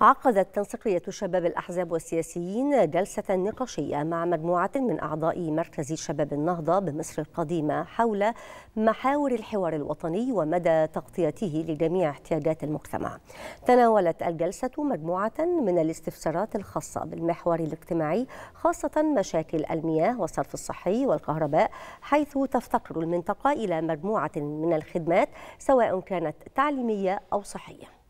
عقدت تنسيقية شباب الأحزاب والسياسيين جلسة نقاشية مع مجموعة من أعضاء مركز شباب النهضة بمصر القديمة حول محاور الحوار الوطني ومدى تغطيته لجميع احتياجات المجتمع تناولت الجلسة مجموعة من الاستفسارات الخاصة بالمحور الاجتماعي خاصة مشاكل المياه والصرف الصحي والكهرباء حيث تفتقر المنطقة إلى مجموعة من الخدمات سواء كانت تعليمية أو صحية